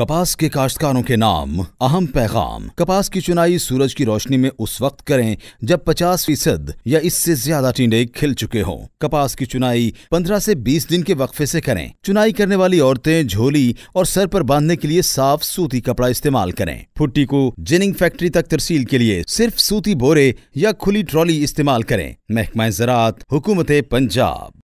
कपास के काश्तकारों के नाम अहम पैगाम कपास की चुनाई सूरज की रोशनी में उस वक्त करें जब 50 फीसद या इससे ज्यादा टीडे खिल चुके हों कपास की चुनाई 15 से 20 दिन के वक्फे से करें चुनाई करने वाली औरतें झोली और सर पर बांधने के लिए साफ सूती कपड़ा इस्तेमाल करें फुट्टी को जिनिंग फैक्ट्री तक तरसील के लिए सिर्फ सूती बोरे या खुली ट्रॉली इस्तेमाल करें महकमा ज़रात हुकूमत पंजाब